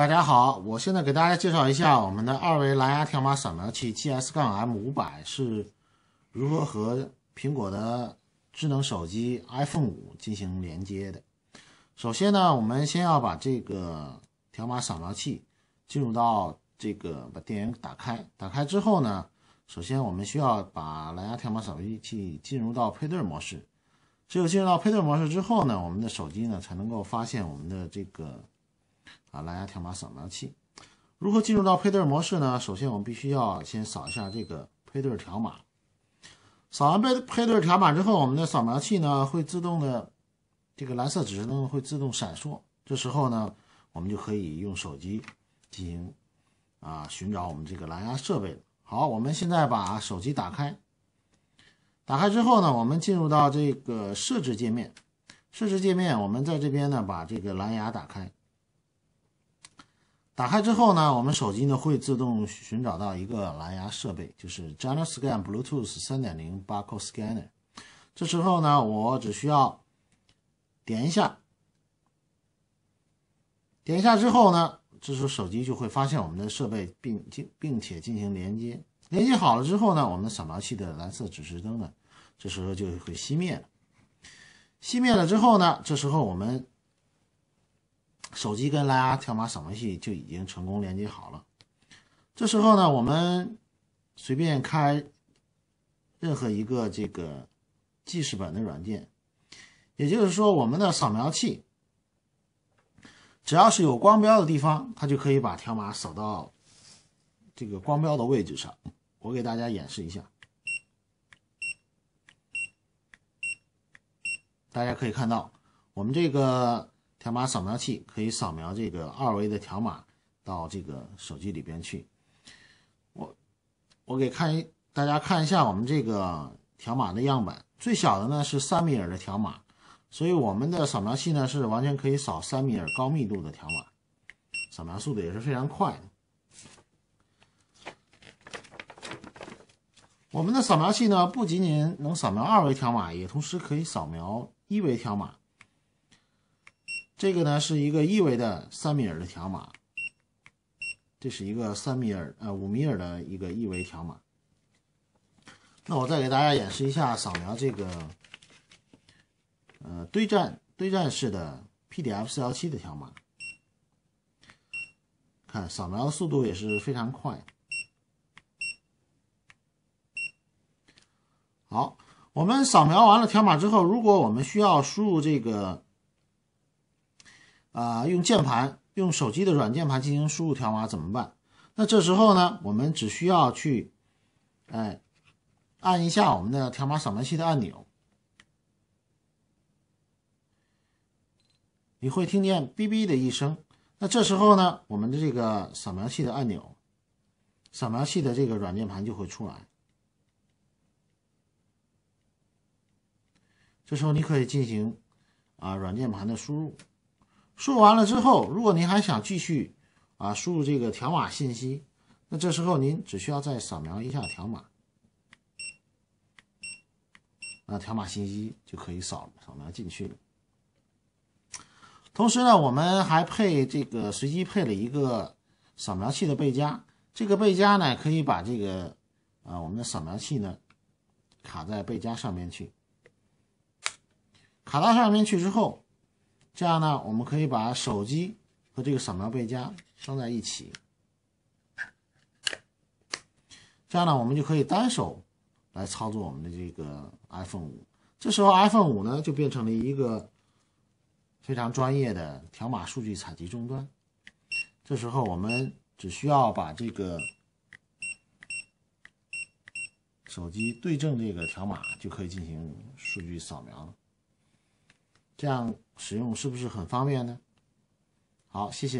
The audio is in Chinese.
大家好，我现在给大家介绍一下我们的二维蓝牙条码扫描器 GS- 杠 M 五百是如何和苹果的智能手机 iPhone 五进行连接的。首先呢，我们先要把这个条码扫描器进入到这个把电源打开。打开之后呢，首先我们需要把蓝牙条码扫描器进入到配对模式。只有进入到配对模式之后呢，我们的手机呢才能够发现我们的这个。啊，蓝牙条码扫描器如何进入到配对模式呢？首先，我们必须要先扫一下这个配对条码。扫完配配对条码之后，我们的扫描器呢会自动的，这个蓝色指示灯会自动闪烁。这时候呢，我们就可以用手机进行啊寻找我们这个蓝牙设备。好，我们现在把手机打开。打开之后呢，我们进入到这个设置界面。设置界面，我们在这边呢把这个蓝牙打开。打开之后呢，我们手机呢会自动寻找到一个蓝牙设备，就是 g e n e a Scan Bluetooth 3.0 Barcode Scanner。这时候呢，我只需要点一下，点一下之后呢，这时候手机就会发现我们的设备，并进并且进行连接。连接好了之后呢，我们扫描器的蓝色指示灯呢，这时候就会熄灭了。熄灭了之后呢，这时候我们。手机跟蓝牙条码扫描器就已经成功连接好了。这时候呢，我们随便开任何一个这个记事本的软件，也就是说，我们的扫描器只要是有光标的地方，它就可以把条码扫到这个光标的位置上。我给大家演示一下，大家可以看到，我们这个。条码扫描器可以扫描这个二维的条码到这个手机里边去。我我给看一，大家看一下我们这个条码的样本，最小的呢是三米尔的条码，所以我们的扫描器呢是完全可以扫三米尔高密度的条码，扫描速度也是非常快。我们的扫描器呢不仅仅能扫描二维条码，也同时可以扫描一维条码。这个呢是一个一维的三米尔的条码，这是一个三米尔呃五米尔的一个一维条码。那我再给大家演示一下扫描这个呃堆栈堆栈式的 PDF 四幺七的条码，看扫描的速度也是非常快。好，我们扫描完了条码之后，如果我们需要输入这个。啊，用键盘、用手机的软键盘进行输入条码怎么办？那这时候呢，我们只需要去，哎，按一下我们的条码扫描器的按钮，你会听见哔哔的一声。那这时候呢，我们的这个扫描器的按钮，扫描器的这个软键盘就会出来。这时候你可以进行啊软键盘的输入。输入完了之后，如果您还想继续啊输入这个条码信息，那这时候您只需要再扫描一下条码，啊条码信息就可以扫扫描进去了。同时呢，我们还配这个随机配了一个扫描器的背夹，这个背夹呢可以把这个啊我们的扫描器呢卡在背夹上面去，卡到上面去之后。这样呢，我们可以把手机和这个扫描背夹装在一起。这样呢，我们就可以单手来操作我们的这个 iPhone 五。这时候，iPhone 五呢就变成了一个非常专业的条码数据采集终端。这时候，我们只需要把这个手机对正这个条码，就可以进行数据扫描了。这样使用是不是很方便呢？好，谢谢。